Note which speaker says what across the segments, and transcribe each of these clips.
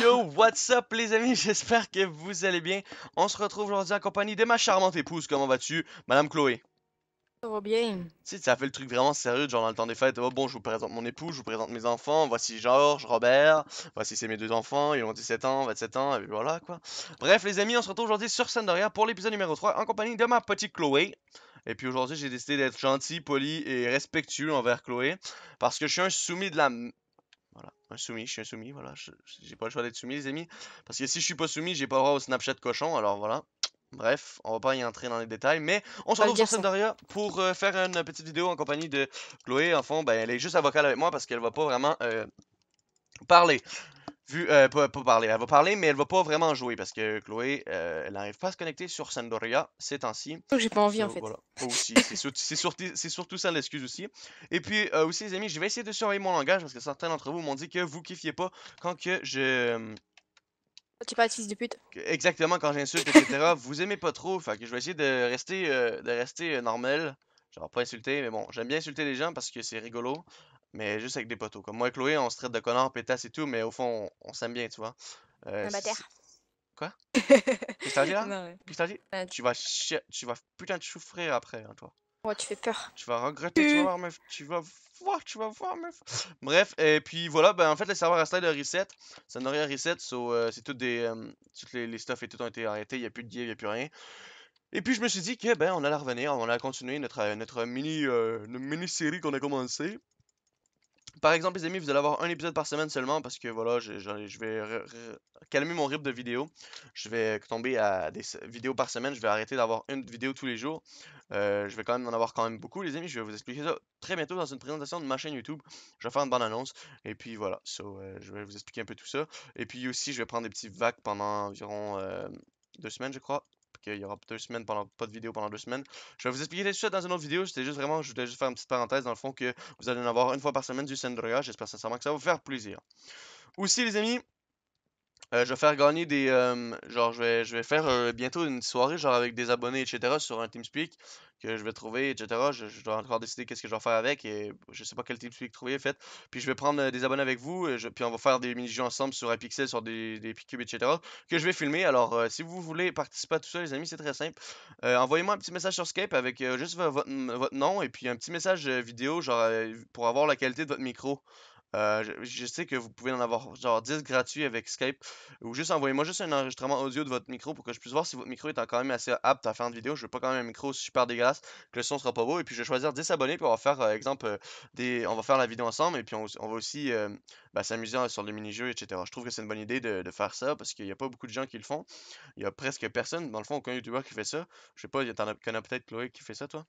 Speaker 1: Yo,
Speaker 2: what's up les amis, j'espère que vous allez bien. On se retrouve aujourd'hui en compagnie de ma charmante épouse, comment vas-tu, Madame Chloé? Ça va bien. Tu sais, ça fait le truc vraiment sérieux, genre dans le temps des fêtes, oh, bon, je vous présente mon épouse, je vous présente mes enfants, voici Georges, Robert, voici c'est mes deux enfants, ils ont 17 ans, 27 ans, et voilà quoi. Bref les amis, on se retrouve aujourd'hui sur Sandoria pour l'épisode numéro 3 en compagnie de ma petite Chloé. Et puis aujourd'hui, j'ai décidé d'être gentil, poli et respectueux envers Chloé. Parce que je suis un soumis de la voilà, un soumis, je suis un soumis, voilà, j'ai pas le choix d'être soumis les amis. Parce que si je suis pas soumis, j'ai pas droit au Snapchat cochon, alors voilà. Bref, on va pas y entrer dans les détails, mais on se retrouve sur Sendaria pour euh, faire une petite vidéo en compagnie de Chloé. En fond, ben, elle est juste à avec moi parce qu'elle va pas vraiment euh, parler vu, euh, pas, parler, elle va parler, mais elle va pas vraiment jouer parce que Chloé, euh, elle n'arrive pas à se connecter sur Sandoria ces temps-ci. Oh, j'ai pas envie en euh, fait. aussi, c'est surtout, ça l'excuse aussi. Et puis aussi, les amis, je vais essayer de surveiller mon langage parce que certains d'entre vous m'ont dit que vous kiffiez pas quand que je.
Speaker 1: Tu pas de pute.
Speaker 2: Exactement, quand j'insulte, etc. vous aimez pas trop, que je vais essayer de rester, de rester normal. Genre pas insulter, mais bon, j'aime bien insulter les gens parce que c'est rigolo mais juste avec des poteaux. Comme moi et Chloé, on se traite de connards, pétasses et tout, mais au fond, on, s'aime bien, tu vois. Euh, Quoi Qu'est-ce que t'as dit là non, Qu'est-ce que t'as dit euh, Tu vas tu vas putain de souffrir après, hein, toi.
Speaker 1: Ouais, tu fais peur.
Speaker 2: Tu vas regretter, tu vas voir, meuf. Tu vas voir, tu vas voir, meuf. Bref, et puis voilà, ben en fait, les a à le reset. Ça n'a rien reset, euh, c'est tout des. Euh, toutes les, les stuff et tout ont été arrêtés, il n'y a plus de dieu il n'y a plus rien. Et puis je me suis dit que ben on allait revenir, on allait continuer notre, notre mini, mini série qu'on a commencé. Par exemple, les amis, vous allez avoir un épisode par semaine seulement parce que voilà, je, vais calmer mon rythme de vidéo. Je vais tomber à des vidéos par semaine. Je vais arrêter d'avoir une vidéo tous les jours. Euh, je vais quand même en avoir quand même beaucoup, les amis. Je vais vous expliquer ça très bientôt dans une présentation de ma chaîne YouTube. Je vais faire une bonne annonce. Et puis voilà, euh, je vais vous expliquer un peu tout ça. Et puis aussi, je vais prendre des petits vagues pendant environ euh, deux semaines, je crois il y aura deux semaines pendant pas de vidéo pendant deux semaines. Je vais vous expliquer tout ça dans une autre vidéo. C'était juste vraiment, je voulais juste faire une petite parenthèse dans le fond que vous allez en avoir une fois par semaine du Sendroga. J'espère sincèrement que ça va vous faire plaisir. Aussi les amis, euh, je vais faire gagner des. Euh, genre, je vais, je vais faire euh, bientôt une soirée, genre avec des abonnés, etc., sur un TeamSpeak que je vais trouver, etc. Je, dois encore décider qu'est-ce que je vais faire avec et je sais pas quel TeamSpeak trouver, en fait. Puis je vais prendre des abonnés avec vous, et puis on va faire des mini-jeux ensemble sur un pixel, sur des, des etc., que je vais filmer. Alors, si vous voulez participer à tout ça, les amis, c'est très simple. Envoyez-moi un petit message sur Skype avec juste votre, votre, nom et puis un petit message vidéo, genre, pour avoir la qualité de votre micro. Euh, je, sais que vous pouvez en avoir genre 10 gratuits avec Skype. Ou juste envoyez-moi juste un enregistrement audio de votre micro pour que je puisse voir si votre micro est quand même assez apte à faire une vidéo. Je veux pas quand même un micro super dégueulasse, que le son sera pas beau. Et puis je vais choisir 10 abonnés, pour faire, euh, exemple, euh, des... on va faire la vidéo ensemble. Et puis on, va aussi bah, s'amuser sur les mini jeux etc. Je trouve que c'est une bonne idée de, faire ça parce qu'il n'y a pas beaucoup de gens qui le font. Il y a presque personne, dans le fond, aucun YouTuber qui fait ça. Je sais pas, Y il en a peut-être Chloé qui fait ça, toi?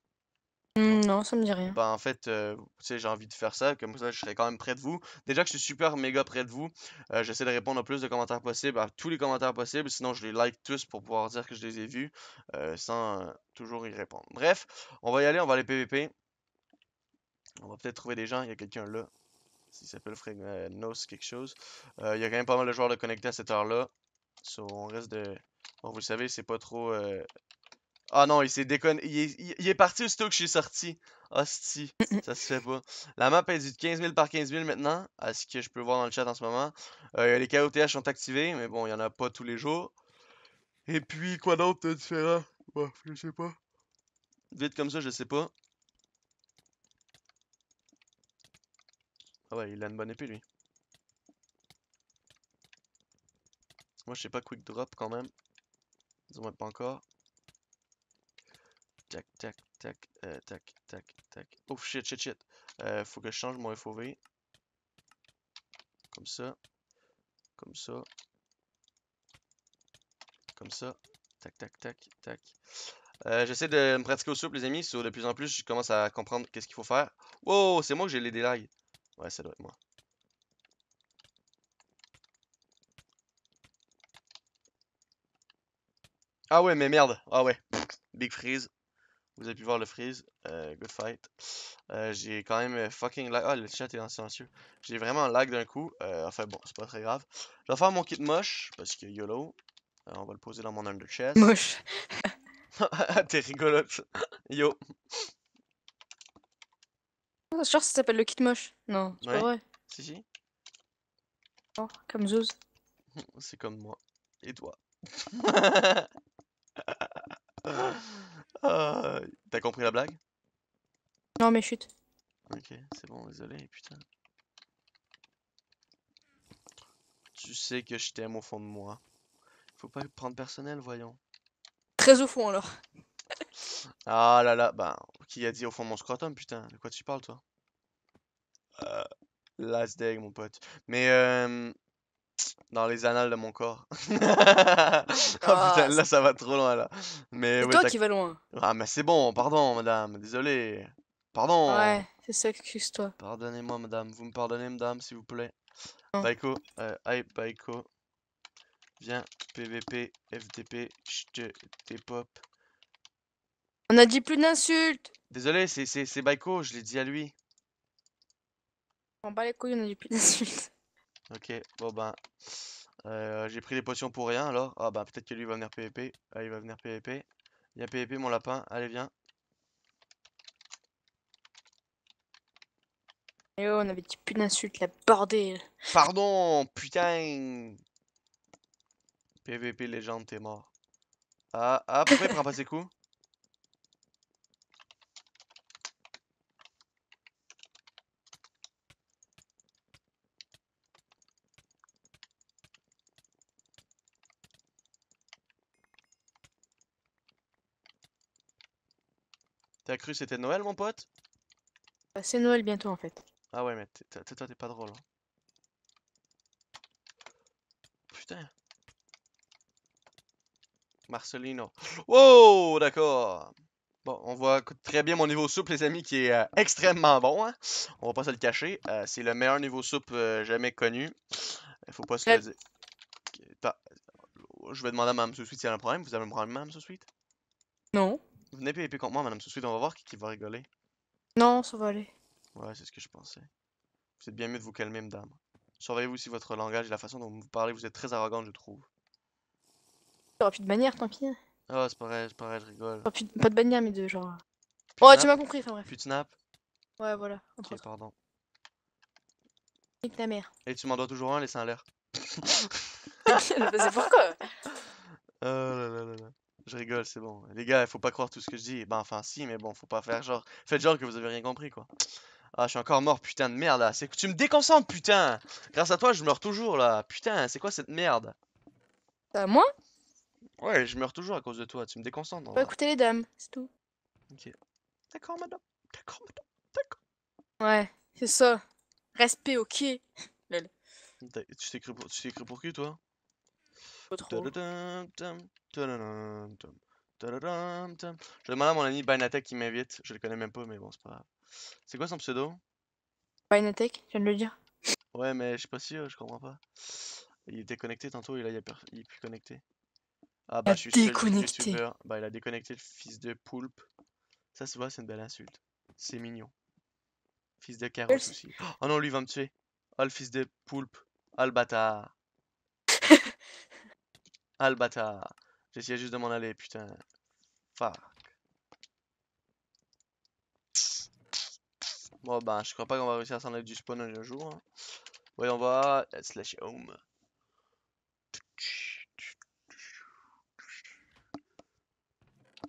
Speaker 1: Hein. Non, ça me dit rien.
Speaker 2: Bah, en fait, tu sais, j'ai envie de faire ça, comme ça, je serai quand même près de vous. Déjà que je suis super méga près de vous, j'essaie de répondre au plus de commentaires possibles à tous les commentaires possibles, sinon je les like tous pour pouvoir dire que je les ai vus, sans toujours y répondre. Bref, on va y aller, on va aller PVP. On va peut-être trouver des gens, il y a quelqu'un là, il s'appelle Nos quelque chose. Il y a quand même pas mal de joueurs de connectés à cette heure-là, so on reste de... Bon, vous le savez, c'est pas trop ah non, il s'est déconné. Il est, parti aussitôt que je suis sorti. Hostie, ça se fait pas. La map est du 15 000 par 15 000 maintenant, à ce que je peux voir dans le chat en ce moment. Euh, les KOTH sont activés, mais bon, il y en a pas tous les jours. Et puis, quoi d'autre de différent bah, je sais pas. Vite comme ça, je sais pas. Ah ouais, il a une bonne épée, lui. Moi, je sais pas, quick drop quand même. Dis-moi pas encore tac, tac, tac, euh, tac, tac, tac. Oh shit, shit, shit. Euh, faut que je change mon FOV. Comme ça. Comme ça. Comme ça. Tac, tac, tac, tac. Euh, j'essaie de me pratiquer au souple, les amis. So, de plus en plus, je commence à comprendre qu'est-ce qu'il faut faire. Wow, c'est moi que j'ai les délais. Ouais, ça doit être moi. Ah ouais, mais merde. Ah ouais. Big freeze. Vous avez pu voir le freeze. Euh, good fight. Euh, j'ai quand même euh, fucking lag. Oh, le chat est en silencieux. J'ai vraiment lag d'un coup. enfin, bon, c'est pas très grave. Je vais faire mon kit moche, parce que YOLO. on va le poser dans mon under chest. Moche. T'es rigolote. Yo.
Speaker 1: sûr que ça s'appelle le kit moche. Non, c'est pas vrai. Si, si. Oh, comme Zeus.
Speaker 2: c'est comme moi. Et toi. Ah, t'as compris la blague Non, mais chute. Ok, c'est bon, désolé, putain. Tu sais que je t'aime au fond de moi. Faut pas prendre personnel, voyons.
Speaker 1: Très au fond, alors.
Speaker 2: ah là là, bah, qui a dit au fond de mon scrotum, putain De quoi tu parles, toi euh, Last day, mon pote. Mais, euh, dans les annales de mon corps. Ah, oh putain, là ça va trop loin là. Mais c'est toi qui vas loin. Ah mais c'est bon, pardon madame, désolé. Pardon. Ouais,
Speaker 1: c'est ça, excuse-toi.
Speaker 2: Pardonnez-moi madame, vous me pardonnez madame s'il vous plaît. Baiko, euh, Baiko. Viens, PVP, FTP, je
Speaker 1: On a dit plus d'insultes.
Speaker 2: Désolé, c'est Baiko, je l'ai dit à lui.
Speaker 1: On bat les couilles, on a dit plus d'insultes.
Speaker 2: Ok, bon ben... Euh, j'ai pris les potions pour rien alors. Ah bah peut-être que lui va venir PVP. il va venir PVP. viens PVP mon lapin. Allez viens.
Speaker 1: Eh oh, on avait dit plus d'insultes, la bordée.
Speaker 2: Pardon, putain. PVP légende, t'es mort. Ah, ah pourquoi il prend pas ses coups T'as cru c'était Noël, mon pote
Speaker 1: bah, C'est Noël bientôt, en
Speaker 2: fait. Ah ouais, mais toi, t'es pas drôle. Hein. Putain. Marcelino. Wow, d'accord. Bon, on voit très bien mon niveau soupe, les amis, qui est euh, extrêmement bon. Hein? On va pas se le cacher. Euh, c'est le meilleur niveau soupe euh, jamais connu. Il faut pas se le dire. je vais demander à Mme Sous-Suite si a un problème. Vous avez un problème, Mme Sous-Suite? Non. Venez PVP contre moi, Madame suite, on va voir qui, va rigoler. Non, ça va aller. Ouais, c'est ce que je pensais. Vous êtes bien mieux de vous calmer, madame. Surveillez vous aussi votre langage et la façon dont vous parlez, vous êtes très arrogante, je trouve.
Speaker 1: T'auras plus de bannière, tant pis. Hein.
Speaker 2: Ah, oh, c'est pareil, c'est pareil, je rigole. Pas,
Speaker 1: de... bannière, mais de genre. Oh, tu m'as compris, enfin bref. Plus de snap. Ouais, voilà. Ok, pardon. Et ta mère.
Speaker 2: Et tu m'en dois toujours un, laisse un l'air.
Speaker 1: c'est pourquoi
Speaker 2: Oh là là là là. Je rigole, c'est bon. Les gars, il faut pas croire tout ce que je dis. Ben, enfin, si, mais bon, faut pas faire genre. Faites genre que vous avez rien compris, quoi. Ah, je suis encore mort, putain de merde là. C'est que tu me déconcentres, putain. Grâce à toi, je meurs toujours là. Putain, c'est quoi cette merde Bah, moi Ouais, je meurs toujours à cause de toi. Tu me déconcentres. Bah
Speaker 1: écoutez les dames, c'est tout. Ok. D'accord, madame. D'accord, madame. D'accord. Ouais, c'est ça. Respect, ok.
Speaker 2: Tu t'es tu pour qui, toi je demande à mon ami Binatech qui m'invite. Je le connais même pas, mais bon, c'est pas grave. C'est quoi son pseudo
Speaker 1: Binatech, je viens de le dire.
Speaker 2: Ouais, mais je sais pas sûr, je comprends pas. Il était connecté tantôt et là, il, a pu il plus connecté. Ah bah, je suis déconnecté. bah, il a déconnecté le fils de poulpe. Ça, se voit c'est une belle insulte. C'est mignon. Fils de carotte aussi. Oh non, lui, il va me tuer. Oh, le fils de poulpe. Oh, le bâtard. Ah le J'essayais juste de m'en aller, putain. Fuck. Bon ben, je crois pas qu'on va réussir à s'en aller du spawn un jour. Hein. Voyons voir. Slash home.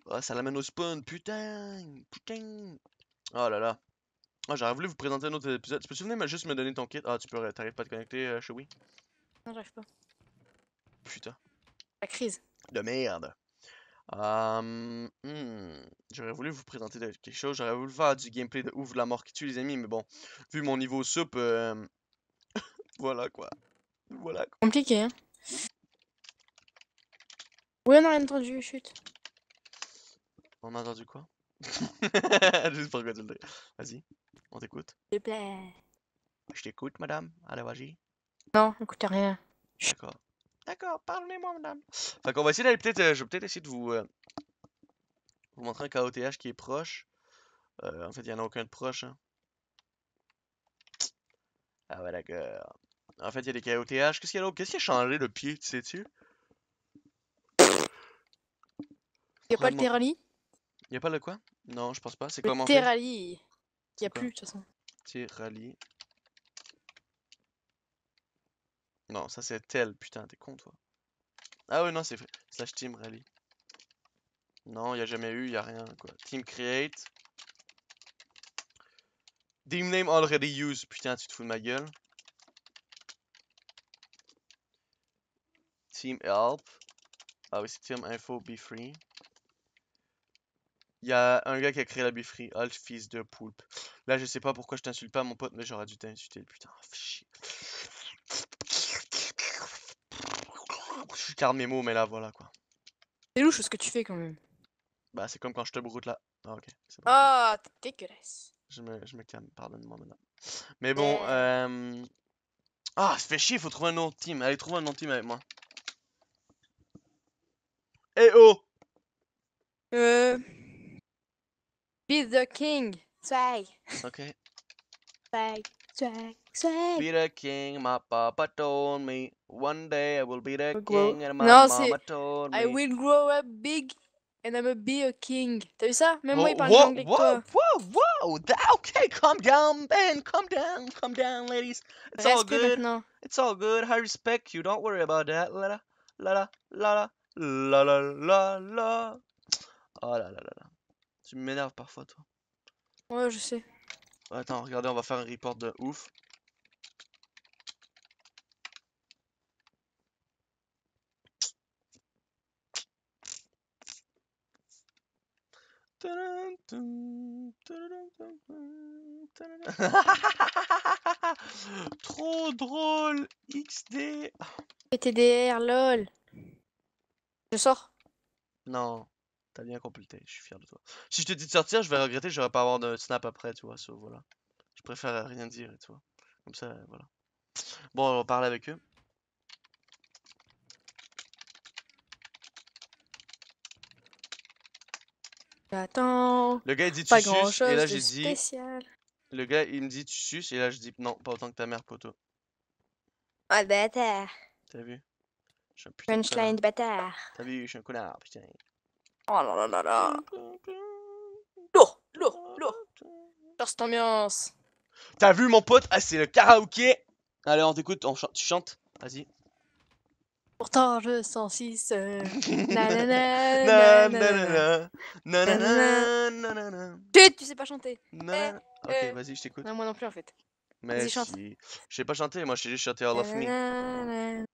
Speaker 2: Oh, ça l'amène au spawn, putain Putain Oh là là. Oh, j'aurais voulu vous présenter un autre épisode. Tu peux souvenir venir juste me donner ton kit Ah, tu peux, t'arrives pas à te connecter, euh, Non, j'arrive pas. Putain crise. De merde. Hmm, j'aurais voulu vous présenter quelque chose. J'aurais voulu faire du gameplay de ouf la mort qui tue les amis, mais bon, vu mon niveau soupe, voilà quoi. Voilà.
Speaker 1: Compliqué. Hein. Oui, on a entendu. chute
Speaker 2: On a entendu quoi Juste pour Vas-y, on t'écoute. Je t'écoute, madame. Allez, vas-y.
Speaker 1: Non, écoute rien.
Speaker 2: D'accord, parlez moi madame. Fait qu'on va essayer d'aller peut-être. Euh, je vais peut-être essayer de vous. Euh, vous montrer un KOTH qui est proche. Euh, en fait, il n'y en a aucun de proche. Hein. Ah ouais, d'accord. En fait, il y a des KOTH. Qu'est-ce qu'il y a d'autre Qu'est-ce qui a changé le pied, tu sais-tu Il n'y a pas le Terrali Il n'y a pas le quoi Non, je pense pas. C'est comment Terrali. Il n'y a plus, de toute façon. Terrali. Non, ça c'est tel, putain, t'es con toi. Ah oui non, c'est slash team rally. Non, il a jamais eu, il a rien quoi. Team create. Team name already used, putain, tu te fous de ma gueule. Team help. Ah oui, c'est team info, be free. Il y a un gars qui a créé la be free Alt fils de poulpe. Là, je sais pas pourquoi je t'insulte pas, mon pote, mais j'aurais dû t'insulter. Putain, Je garde mes mots, mais là, voilà quoi. C'est louche ce que tu fais quand même. Bah, c'est comme quand je te broute là. Ah, ok. Bon. oh, ah,
Speaker 1: t'es dégueulasse.
Speaker 2: Je me, je me calme, pardonne-moi madame. Mais bon, euh... Ah, ça fait chier, faut trouver un autre team. Allez, trouve un autre team avec moi. Eh oh Euh...
Speaker 1: Be the king, swag. Ok. Swag, swag, swag. Be
Speaker 2: the king, my papa told me. One day I will be the king and my mama told me. I will
Speaker 1: grow up big and I will be a king. T'as vu ça Même moi, il parle anglais wow, okay, calm down, Ben,
Speaker 2: calm down, calm down, ladies. It's all good. It's all good. I respect you. Don't worry about that. La la la la la la la la. Oh là là là. Tu m'énerves parfois, toi. Ouais, je sais. Attends, regardez, on va faire un report de ouf. Trop drôle XD
Speaker 1: PTDR lol Je sors
Speaker 2: Non, t'as bien complété, je suis fier de toi. Si je te dis de sortir, je vais regretter, vais pas avoir de snap après, tu vois, voilà. Je préfère rien dire, tu vois. Comme ça, voilà. Bon, on va parler avec eux.
Speaker 1: Attends. Le gars il dit tu suces et là j'ai dit
Speaker 2: le gars, il me dit tu suces et là je dis non, pas autant que ta mère, poteau.
Speaker 1: Oh le bâtard.
Speaker 2: T'as vu un Punchline de bâtard. T'as vu, je suis un connard, putain. Oh là là là là.
Speaker 1: Lourd, lourd, lourd. Dans cette ambiance.
Speaker 2: T'as vu mon pote Ah, c'est le karaoké. Allez, on t'écoute, on tu chantes. Vas-y.
Speaker 1: Pourtant, je sens si seul. Tu sais pas chanter.
Speaker 2: Eh, ok, euh. vas-y, je t'écoute. Non, moi non plus en fait. Mais Je sais pas chanter, moi je sais juste chanter All of
Speaker 1: Me.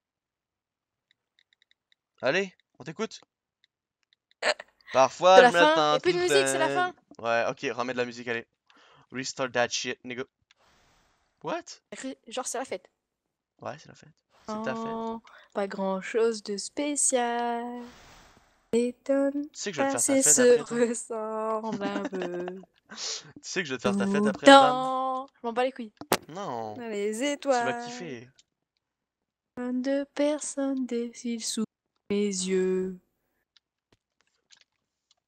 Speaker 2: Allez, on t'écoute. Euh, Parfois, de la fin. Et plus de musique, c'est la fin. Ouais, ok, remets de la musique, allez. Restart that shit, nigga.
Speaker 1: What? Genre, c'est la fête.
Speaker 2: Ouais, c'est la fête. Oh,
Speaker 1: pas grand chose de spécial. Étonne. Tu sais je un peu. tu
Speaker 2: sais que je vais te faire ta fête après.
Speaker 1: Non, je m'en bats les couilles.
Speaker 2: Non. les étoiles. Tu vas kiffer.
Speaker 1: Deux personnes défilent sous mes yeux.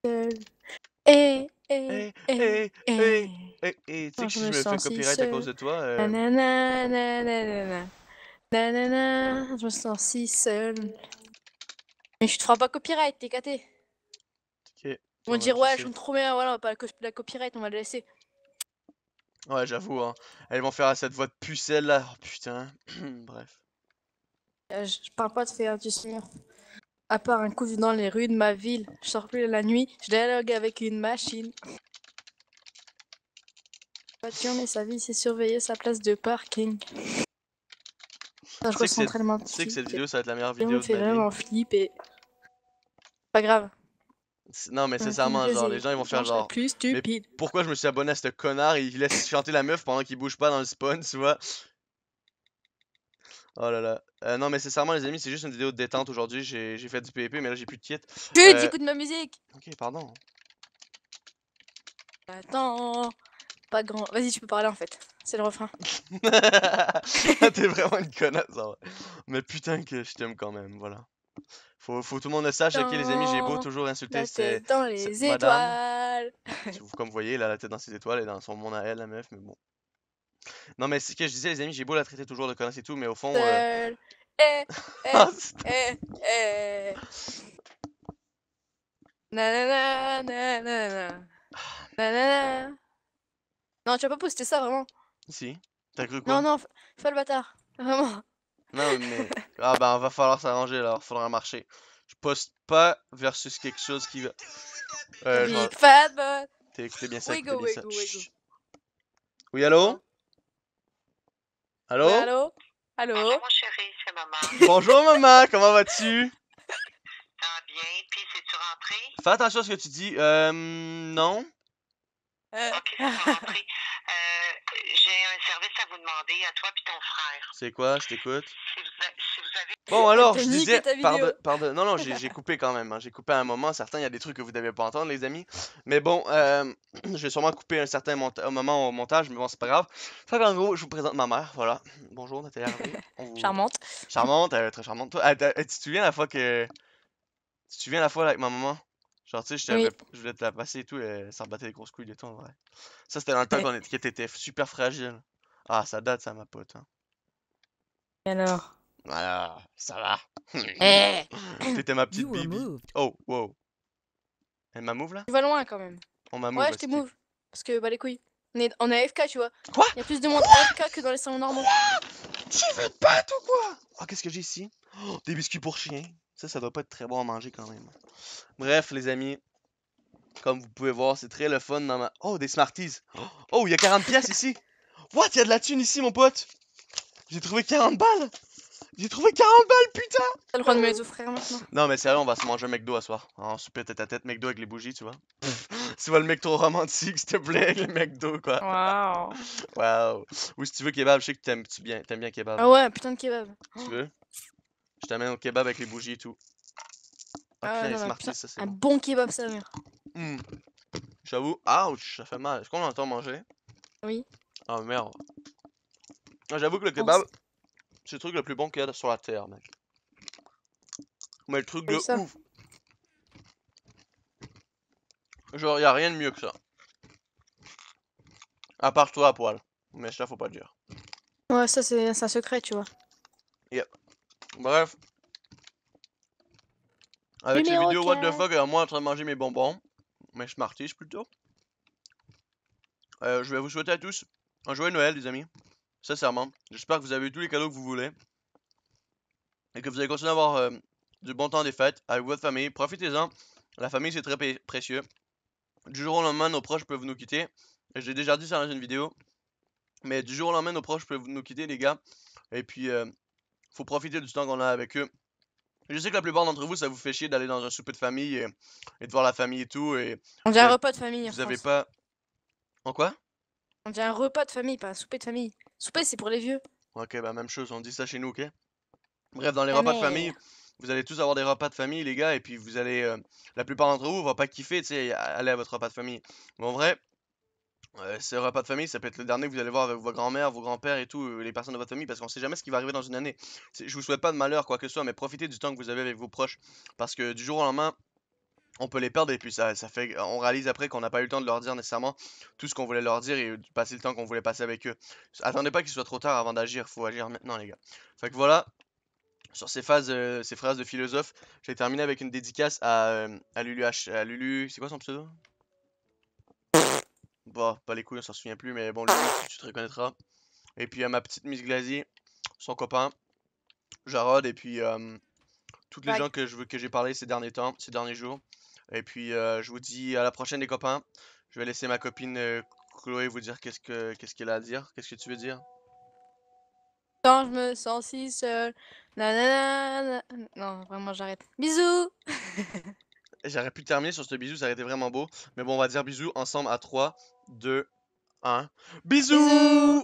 Speaker 1: Eh eh eh, eh, eh, eh, tu sais que je me fais copyright à cause de toi. Euh Nanana, je me sens si seule. Mais je te ferai pas copyright, t'es caté. Ok.
Speaker 2: Ils vont dire, bah, ouais, je me trop
Speaker 1: bien, voilà, on va pas la, copyright, on va la laisser.
Speaker 2: Ouais, j'avoue, hein. Elles vont faire à cette voix de pucelle là. Oh, putain. Bref.
Speaker 1: Euh, je parle pas de faire du son. À part un coup dans les rues de ma ville, je sors plus la nuit, je dialogue avec une machine. Voiture, mais sa vie, c'est surveiller sa place de parking. Ah, je Tu sais que cette vidéo,
Speaker 2: ça va être la meilleure vidéo. C'est vraiment
Speaker 1: flippé. Pas grave.
Speaker 2: Non, mais sincèrement, genre, les gens ils vont faire genre. pourquoi je me suis abonné à ce connard Il laisse chanter la meuf pendant qu'il bouge pas dans le spawn, tu vois. Oh là là. Euh, non, mais sincèrement, les amis, c'est juste une vidéo de détente aujourd'hui. J'ai fait du PvP, mais là j'ai plus de kit. du coup de ma musique Ok, pardon.
Speaker 1: Attends pas grand. Vas-y, tu peux parler en fait. C'est le refrain.
Speaker 2: T'es vraiment une connasse. Mais putain, que je t'aime quand même. Voilà. Faut, faut tout le monde le sache, ok les amis, j'ai beau toujours insulter c'est dans les étoiles. Madame. Comme vous voyez, là, la tête dans ses étoiles et dans son monde à elle, la meuf, mais bon. Non, mais c'est ce que je disais, les amis, j'ai beau la traiter toujours de connasse et tout, mais au fond.
Speaker 1: Euh... Non, tu as pas posté ça vraiment.
Speaker 2: Si. T'as cru quoi Non, non,
Speaker 1: fais le bâtard. Vraiment.
Speaker 2: Non, mais. ah, ben, va falloir s'arranger alors, faudra marcher. Je poste pas versus quelque chose qui va. Euh, T'as T'es écouté bien ça, Oui, allô Allô oui, Allô
Speaker 1: Allô Bonjour, chérie,
Speaker 2: c'est maman. Bonjour, maman, comment vas-tu va bien, puis c'est-tu rentré Fais attention à ce que tu dis. Euh. Non euh, OK, euh, J'ai un service à vous demander, à toi puis ton frère. C'est quoi? Je t'écoute. Si, vous, avez... Bon, alors, je disais... Pardon, Non, non, j'ai coupé quand même. Hein. J'ai coupé à un moment. Certains, il y a des trucs que vous n'avez pas entendre, les amis. Mais bon, j'ai euh, je vais sûrement couper un certain moment au montage, mais bon, c'est pas grave. ça en gros, je vous présente ma mère, voilà. Bonjour, Nathalie Charmante. Charmante, très charmante. Toi, tu te souviens la fois que... Tu te souviens la fois avec ma maman? tu sais, je, voulais te la passer et tout, et ça rebattait battait les grosses couilles et tout, vrai. Ça, c'était dans le temps qu'on était, super fragile. Ah, ça date, ça, ma pote. Hein. Et alors Voilà, ça va. Eh! T'étais ma petite bibi. Oh, wow. Elle m'a move là Tu vas loin quand même. On m'a move. Ouais, je t'ai
Speaker 1: move. Parce que, bah, les couilles. On est, on AFK, tu vois. Quoi Il y a plus de monde AFK que dans les salons normaux. Quoi
Speaker 2: tu veux pas ou quoi Oh, qu'est-ce que j'ai ici oh, Des biscuits pour chiens. Ça, doit pas être très bon à manger quand même. Bref, les amis, comme vous pouvez voir, c'est très le fun dans ma... Oh, des Smarties! Oh, il y a 40 pièces ici! What? Il y a de la thune ici, mon pote! J'ai trouvé 40 balles! J'ai trouvé 40 balles, putain! T'as le droit de me les maintenant. Non, mais sérieux, on va se manger un McDo à soir. En souper tête à tête, McDo avec les bougies, tu vois. si tu vois le mec trop romantique, s'il te plaît, avec le McDo, quoi. Wow! Ou si tu veux kebab, je sais que t'aimes bien, bien kebab. Ah ouais, putain de kebab. Tu veux? Je t'amène au kebab avec les bougies et tout.
Speaker 1: Ah, un bon, kebab, ça mère.
Speaker 2: Hmm. J'avoue, ouch, ça fait mal. Est-ce qu'on entend manger Oui. Ah merde. Ah, j'avoue que le kebab, c'est le truc le plus bon qu'il y a sur la terre, mec. Mais le truc de ouf. Genre, y a rien de mieux que ça. À part toi à poil. Mais ça, faut pas le dire.
Speaker 1: Ouais, ça, c'est un secret, tu vois.
Speaker 2: Yep. Bref. Avec ces vidéos What the fuck, à moi en train de manger mes bonbons, mes Smarties plutôt. Euh, je vais vous souhaiter à tous un joyeux Noël, les amis. Sincèrement, j'espère que vous avez eu tous les cadeaux que vous voulez et que vous allez continuer à avoir euh, du bon temps des fêtes avec votre famille. Profitez-en, la famille c'est très précieux. Du jour au lendemain, nos proches peuvent nous quitter. J'ai déjà dit ça dans une vidéo, mais du jour au lendemain, nos proches peuvent nous quitter, les gars. Et puis, euh, faut profiter du temps qu'on a avec eux. Je sais que la plupart d'entre vous, ça vous fait chier d'aller dans un souper de famille et, de voir la famille et tout. Et,
Speaker 1: On dit un repas de famille. Vous avez
Speaker 2: pas. En quoi
Speaker 1: On vient un repas de famille, pas un souper de famille. Souper, c'est pour les vieux.
Speaker 2: Ok, bah même chose, on dit ça chez nous, ok Bref, dans les ah, repas de famille, euh, vous allez tous avoir des repas de famille, les gars, et puis vous allez. Euh, la plupart d'entre vous va pas kiffer, tu sais, aller à votre repas de famille. Bon en vrai, euh, c'est repas de famille, ça peut être le dernier que vous allez voir avec vos grand mères vos grands-pères et tout, euh, les personnes de votre famille, parce qu'on sait jamais ce qui va arriver dans une année. Je vous souhaite pas de malheur, quoi que ce soit, mais profitez du temps que vous avez avec vos proches, parce que du jour au lendemain, on peut les perdre et puis ça, ça fait, on réalise après qu'on n'a pas eu le temps de leur dire nécessairement tout ce qu'on voulait leur dire et de euh, passer le temps qu'on voulait passer avec eux. Attendez pas qu'il soit trop tard avant d'agir, faut agir maintenant, les gars. Fait que voilà, sur ces, phases, euh, ces phrases de philosophe, j'ai terminé avec une dédicace à, à Lulu H. À Lulu, c'est quoi son pseudo bah, pas les couilles, on s'en souvient plus, mais bon, tu te reconnaîtras. Et puis, à ma petite Miss glazy son copain, Jarod, et puis euh, toutes les gens que je veux que j'ai parlé ces derniers temps, ces derniers jours. Et puis, euh, je vous dis à la prochaine, les copains. Je vais laisser ma copine euh, Chloé vous dire qu'est-ce qu'est-ce qu'elle a à dire. Qu'est-ce que tu veux dire?
Speaker 1: Quand je me sens si seule. Nanana. Non, vraiment, j'arrête. Bisous!
Speaker 2: J'aurais pu terminer sur ce bisou, ça aurait été vraiment beau. Mais bon, on va dire bisous ensemble à 3, 2, 1. bisous